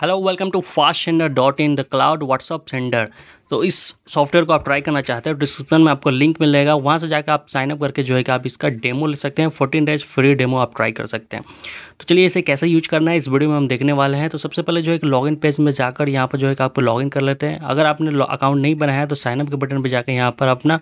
hello welcome to fast sender dot in the cloud WhatsApp sender तो इस software को आप ट्राई करना चाहते हैं डिस्क्रिप्शन में आपको लिंक मिल जाएगा वहाँ से जाकर आप साइनअप करके जो है कि आप इसका डेमो ले सकते हैं फोर्टीन डेज फ्री डेमो आप ट्राई कर सकते हैं तो चलिए इसे कैसे यूज करना है इस वीडियो में हम देखने वाले हैं तो सबसे पहले जो है कि लॉगिन पेज में जाकर यहाँ पर जो है कि आपको लॉगिन कर लेते हैं अगर आपने अकाउंट नहीं बनाया है तो साइनअप के बटन पर जाकर यहाँ पर अपना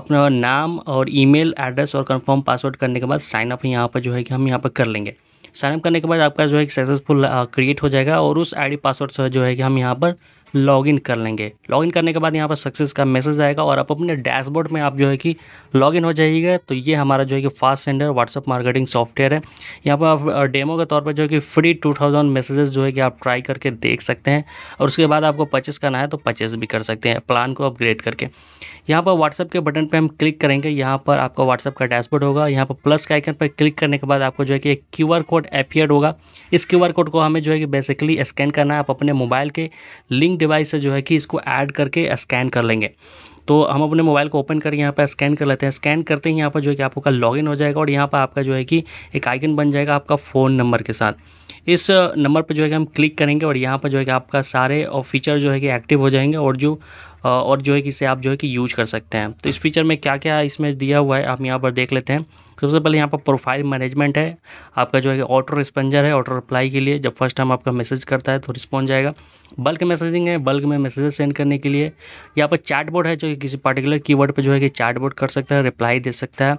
अपना नाम और ईमेल एड्रेस और कंफर्म पासवर्ड करने के बाद साइनअप यहाँ पर जो है कि हम यहाँ पर कर लेंगे साइनअप करने के बाद आपका जो है सक्सेसफुल क्रिएट uh, हो जाएगा और उस आईडी पासवर्ड से जो है कि हम यहाँ पर लॉगिन कर लेंगे लॉगिन करने के बाद यहाँ पर सक्सेस का मैसेज आएगा और आप अपने डैशबोर्ड में आप जो है कि लॉगिन हो जाइएगा तो ये हमारा जो है कि fast sender WhatsApp marketing software है यहाँ पर आप डेमो के तौर पर जो है कि फ्री टू थाउजेंड मैसेजेस जो है कि आप ट्राई करके देख सकते हैं और उसके बाद आपको परचेस करना है तो पर्चेस भी कर सकते हैं प्लान को अपग्रेड करके यहाँ पर व्हाट्सअप के बटन पर हम क्लिक करेंगे यहाँ पर आपका व्हाट्सअप का डैशबोर्ड होगा यहाँ पर प्लस के आइकन पर क्लिक करने के बाद आपको जो है कि एक क्यू कोड एफियड होगा इस क्यू कोड को हमें जो है कि बेसिकली स्कैन करना है आप अपने मोबाइल के लिंक डिवाइस से जो है कि इसको ऐड करके स्कैन कर लेंगे तो हम अपने मोबाइल को ओपन करके यहाँ पर स्कैन कर लेते हैं स्कैन करते ही यहाँ पर जो है कि आपका लॉगिन हो जाएगा और यहाँ पर आपका जो है कि एक आइकन बन जाएगा आपका फ़ोन नंबर के साथ इस नंबर पर जो है कि हम क्लिक करेंगे और यहाँ पर जो है कि आपका सारे और फीचर जो है कि एक्टिव हो जाएंगे और जो और जो है कि इसे आप जो है कि यूज कर सकते हैं तो इस फीचर में क्या क्या इसमें दिया हुआ है आप यहाँ पर देख लेते हैं सबसे पहले यहाँ पर प्रोफाइल मैनेजमेंट है आपका जो है ऑटो रिस्पंजर है ऑटो रिप्लाई के लिए जब फर्स्ट टाइम आपका मैसेज करता है तो रिस्पॉन्स जाएगा बल्क मैसेजिंग है बल्क में मैसेज सेंड करने के लिए यहाँ पर चैट बोर्ड है जो कि किसी पर्टिकुलर कीवर्ड पर जो है कि चैट बोर्ड कर सकता है रिप्लाई दे सकता है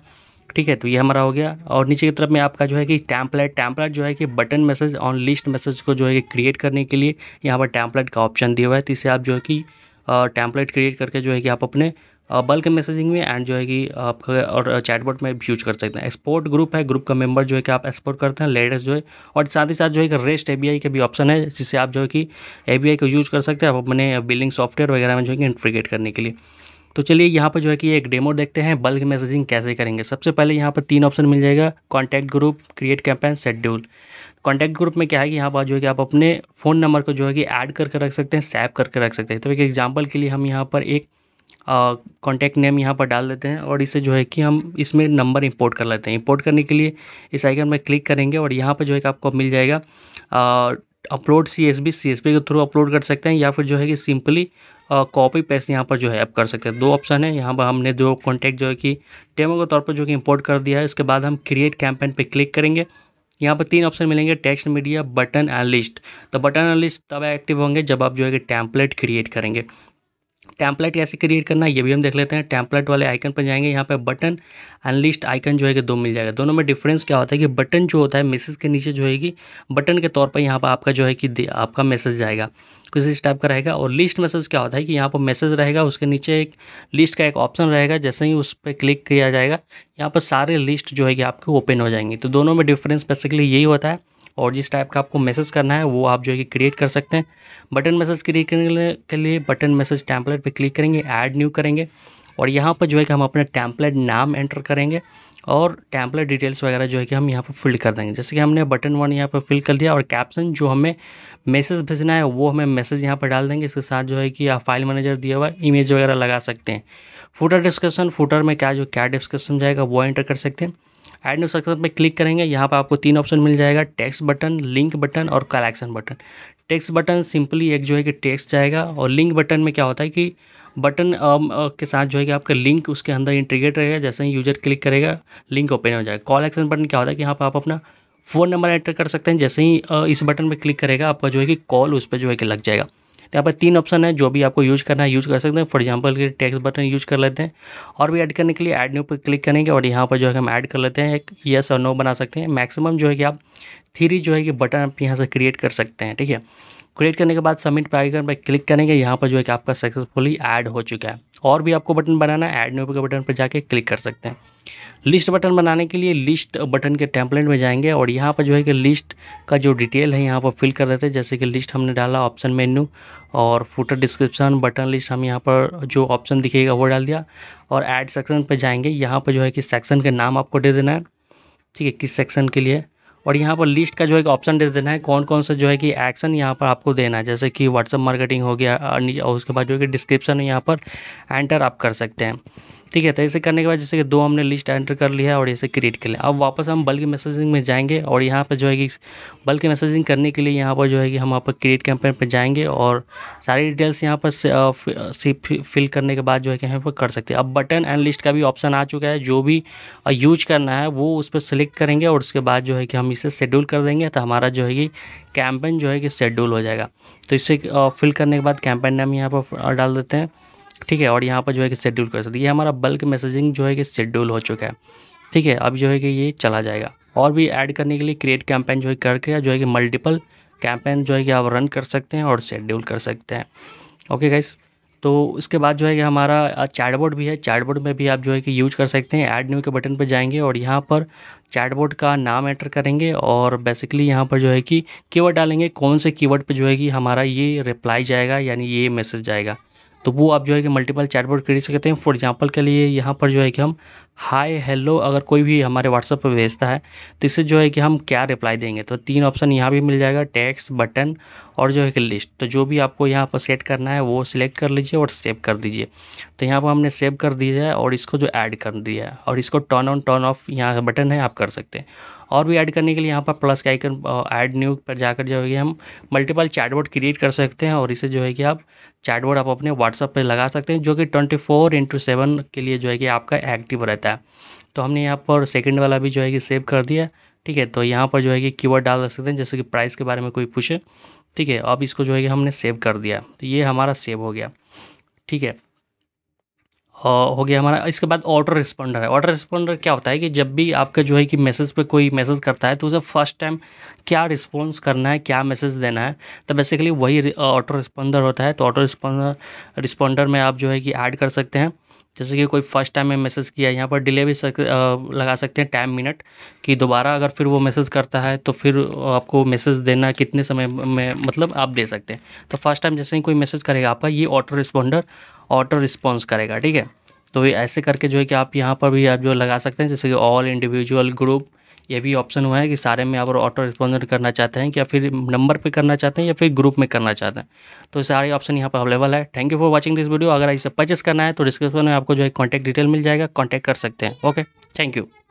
ठीक है तो ये हमारा हो गया और नीचे की तरफ में आपका जो है कि टैम्पलेट टैम्पलेट जो है कि button message on list message को जो है कि क्रिएट करने के लिए यहाँ पर टैम्पलेट का ऑप्शन दिया हुआ है तो इसे आप जो है कि टैम्पलेट क्रिएट करके जो है कि आप अपने बल्क मैसेजिंग में एंड जो है कि आपका और चैटबोर्ड में यूज कर सकते हैं एक्सपोर्ट ग्रुप है ग्रुप का मेंबर जो है कि आप एक्सपोर्ट करते हैं लेटेस्ट जो है और साथ ही साथ जो है कि रेस्ट ए का भी ऑप्शन है जिससे आप जो है कि ए को यूज़ कर सकते हैं आप अपने बिलिंग सॉफ्टवेयर वगैरह में जो है कि इंट्रीगेट करने के लिए तो चलिए यहाँ पर जो है कि एक डेमो देखते हैं बल्क मैसेजिंग कैसे करेंगे सबसे पहले यहाँ पर तीन ऑप्शन मिल जाएगा contact group create campaign schedule contact group में क्या है कि यहाँ पर जो है कि आप अपने फ़ोन नंबर को जो है कि ऐड करके रख सकते हैं सैप करके रख सकते हैं तो एक एग्जाम्पल के लिए हम यहाँ पर एक कॉन्टैक्ट नेम यहाँ पर डाल देते हैं और इसे जो है कि हम इसमें नंबर इंपोर्ट कर लेते हैं इंपोर्ट करने के लिए इस आइकन में क्लिक करेंगे और यहाँ पर जो है कि आपको मिल जाएगा upload C S V C S V के थ्रू अपलोड कर सकते हैं या फिर जो है कि सिंपली कॉपी पेस्ट यहाँ पर जो है आप कर सकते हैं दो ऑप्शन है यहाँ पर हमने जो कॉन्टैक्ट जो है कि डेमो के तौर पर जो कि इम्पोर्ट कर दिया है इसके बाद हम क्रिएट कैंपेन पर क्लिक करेंगे यहाँ पर तीन ऑप्शन मिलेंगे text media button and list तो बटन एंड लिस्ट तब एक्टिव होंगे जब आप जो है कि टैंपलेट क्रिएट करेंगे टैंपलेट कैसे क्रिएट करना ये भी हम देख लेते हैं टैम्पलेट वाले आइकन पर जाएंगे यहाँ पे बटन अनलिस्ट आइकन जो है कि दो मिल जाएगा दोनों में डिफरेंस क्या होता है कि बटन जो होता है मैसेज के नीचे जो है कि बटन के तौर पर यहाँ पर आपका जो है कि आपका मैसेज जाएगा कुछ इस टाइप का रहेगा और लिस्ट मैसेज क्या होता है कि यहाँ पर मैसेज रहेगा उसके नीचे एक लिस्ट का एक ऑप्शन रहेगा जैसे ही उस पर क्लिक किया जाएगा यहाँ पर सारे लिस्ट जो है कि आपके ओपन हो जाएंगे तो दोनों में डिफरेंस बेसिकली यही होता है और जिस टाइप का आपको मैसेज करना है वो आप जो है कि क्रिएट कर सकते हैं बटन मैसेज क्रिएट करने के लिए बटन मैसेज टैम्पलेट पे क्लिक करेंगे ऐड न्यू करेंगे और यहाँ पर जो है कि हम अपना टैम्पलेट नाम एंटर करेंगे और टैम्पलेट डिटेल्स वगैरह जो है कि हम यहाँ पर फिल कर देंगे जैसे कि हमने बटन वन यहाँ पर फिल कर दिया और कैप्शन जो हमें मैसेज भेजना है वो हमें मैसेज यहाँ पर डाल देंगे इसके साथ जो है कि आप फाइल मैनेजर दिया हुआ इमेज वगैरह लगा सकते हैं फूटर डिस्कशन फूटर में क्या जो क्या डिस्कशन जाएगा वो एंटर कर सकते हैं ऐड न्यू सेक्शन पर क्लिक करेंगे यहाँ पर आपको तीन ऑप्शन मिल जाएगा टेक्स्ट बटन लिंक बटन और collection button text button simply एक जो है कि टेक्स्ट जाएगा और लिंक बटन में क्या होता है कि बटन um, uh, के साथ जो है कि आपका लिंक उसके अंदर इंटीग्रेट रहेगा जैसे ही यूजर क्लिक करेगा लिंक ओपन हो जाएगा कॉल एक्शन बटन क्या होता है कि यहाँ पर आप अपना फ़ोन नंबर एंटर कर सकते हैं जैसे ही uh, इस बटन पर क्लिक करेगा आपका जो है कि कॉल उस पर जो है कि लग जाएगा तो यहाँ पर तीन ऑप्शन है जो भी आपको यूज करना है यूज कर सकते हैं फॉर एग्जाम्पल के टेक्स बटन यूज कर लेते हैं और भी ऐड करने के लिए ऐड न्यू पर क्लिक करेंगे और यहाँ पर जो है हम ऐड कर लेते हैं एक येस और नो बना सकते हैं मैक्सिमम जो है कि आप थ्री जो है कि बटन आप यहाँ से क्रिएट कर सकते हैं ठीक है क्रिएट करने के बाद सबमिट पर आगे पर क्लिक करेंगे यहाँ पर जो है कि आपका सक्सेसफुली ऐड हो चुका है और भी आपको बटन बनाना है ऐड न्यू के बटन पर जाके क्लिक कर सकते हैं लिस्ट बटन बनाने के लिए लिस्ट बटन के टेम्पलेट में जाएंगे और यहाँ पर जो है कि लिस्ट का जो डिटेल है यहाँ पर फिल कर देते हैं जैसे कि लिस्ट हमने डाला ऑप्शन मेन्यू और फुटर डिस्क्रिप्शन बटन लिस्ट हम यहाँ पर जो ऑप्शन दिखेगा वो डाल दिया और एड सेक्शन पर जाएंगे यहाँ पर जो है कि सेक्शन का नाम आपको दे देना है ठीक है किस सेक्शन के लिए और यहाँ पर लिस्ट का जो है ऑप्शन दे देना है कौन कौन सा जो है कि एक्शन यहाँ पर आपको देना है जैसे कि व्हाट्सअप मार्केटिंग हो गया और उसके बाद जो है कि डिस्क्रिप्शन यहाँ पर एंटर आप कर सकते हैं ठीक है तो ऐसे करने के बाद जैसे कि दो हमने लिस्ट एंटर कर लिया है और इसे क्रिएट कर लिया अब वापस हम बल्कि मैसेजिंग में जाएंगे और यहाँ पर जो है कि बल्कि मैसेजिंग करने के लिए यहाँ पर जो है कि हम आप पर क्रिएट कैंपेन पर जाएंगे और सारी डिटेल्स यहाँ पर फिल करने के बाद जो है कि हम कर सकते हैं अब बटन एंड लिस्ट का भी ऑप्शन आ चुका है जो भी यूज करना है वो उस पर सिलेक्ट करेंगे और उसके बाद जो है कि हम इसे शेड्यूल कर देंगे तो हमारा जो है कि कैंपेन जो है कि शेड्यूल हो जाएगा तो इसे फिल करने के बाद कैंपेन नाम यहाँ पर डाल देते हैं ठीक है और यहाँ पर जो है कि शेड्यूल कर सकते ये हमारा बल्क मैसेजिंग जो है कि शेड्यूल हो चुका है ठीक है अब जो है कि ये चला जाएगा और भी ऐड करने के लिए क्रिएट कैंपेन जो है करके जो है कि मल्टीपल कैंपेन जो है कि आप रन कर सकते हैं और शेड्यूल कर सकते हैं ओके गाइस तो उसके बाद जो है कि हमारा चैटबोर्ड भी है चैटबोर्ड में भी आप जो है कि यूज कर सकते हैं ऐड न्यू के बटन पर जाएंगे और यहाँ पर चैटबोर्ड का नाम एंटर करेंगे और बेसिकली यहाँ पर जो है कि कीवर्ड डालेंगे कौन से कीवर्ड पे जो है कि हमारा ये रिप्लाई जाएगा यानी ये मैसेज जाएगा तो वो आप जो है कि मल्टीपल चैटबोर्ड क्रिएट सकते हैं फॉर एग्जांपल के लिए यहाँ पर जो है कि हम हाय हेलो अगर कोई भी हमारे व्हाट्सअप पर भेजता है तो इससे जो है कि हम क्या रिप्लाई देंगे तो तीन ऑप्शन यहाँ भी मिल जाएगा टैक्स बटन और जो है कि लिस्ट तो जो भी आपको यहाँ पर सेट करना है वो सिलेक्ट कर लीजिए और सेव कर दीजिए तो यहाँ पर हमने सेव कर दिया है और इसको जो ऐड कर दिया है और इसको टर्न ऑन टर्न ऑफ यहाँ का बटन है आप कर सकते हैं और भी ऐड करने के लिए यहाँ पर प्लस के आइकन ऐड न्यू पर जाकर जो है कि हम मल्टीपल चैटबोर्ड क्रिएट कर सकते हैं और इसे जो है कि आप चैटबोर्ड आप अपने व्हाट्सअप पर लगा सकते हैं जो कि ट्वेंटी फोर इंटू सेवन के लिए जो है कि आपका एक्टिव रहता है जाता है तो हमने यहाँ पर सेकेंड वाला भी जो है कि सेव कर दिया ठीक है तो यहाँ पर जो है कि कीवर्ड डाल सकते हैं जैसे कि प्राइस के बारे में कोई पूछे ठीक है अब इसको जो है कि हमने सेव कर दिया तो ये हमारा सेव हो गया ठीक है हो गया हमारा इसके बाद ऑटो रिस्पॉन्डर है ऑटो रिस्पॉन्डर क्या होता है कि जब भी आपका जो है कि मैसेज पे कोई मैसेज करता है तो उसे फर्स्ट टाइम क्या रिस्पॉन्स करना है क्या मैसेज देना है तो बेसिकली वही ऑटो रिस्पॉन्डर होता है तो ऑटो रिस्पॉन्डर रिस्पॉन्डर में आप जो है कि ऐड कर सकते हैं जैसे कि कोई फर्स्ट टाइम में मैसेज किया यहाँ पर डिले भी सक, आ, लगा सकते हैं टाइम मिनट कि दोबारा अगर फिर वो मैसेज करता है तो फिर आपको मैसेज देना कितने समय में मतलब आप दे सकते हैं तो फर्स्ट टाइम जैसे ही कोई मैसेज करेगा आपका ये ऑटो रिस्पॉन्डर ऑटो रिस्पॉन्स करेगा ठीक है तो ऐसे करके जो है कि आप यहाँ पर भी आप जो लगा सकते हैं जैसे कि ऑल इंडिविजुअल ग्रुप ये भी ऑप्शन हुआ है कि सारे में आप ऑटो रिस्पॉन्सर करना चाहते हैं या फिर नंबर पे करना चाहते हैं या फिर ग्रुप में करना चाहते हैं तो सारे ऑप्शन यहाँ पर अवेलेबल है thank you for watching this video अगर इसे परचेस करना है तो डिस्क्रिप्शन में आपको जो है कॉन्टैक्ट डिटेल मिल जाएगा कॉन्टैक्ट कर सकते हैं ओके थैंक यू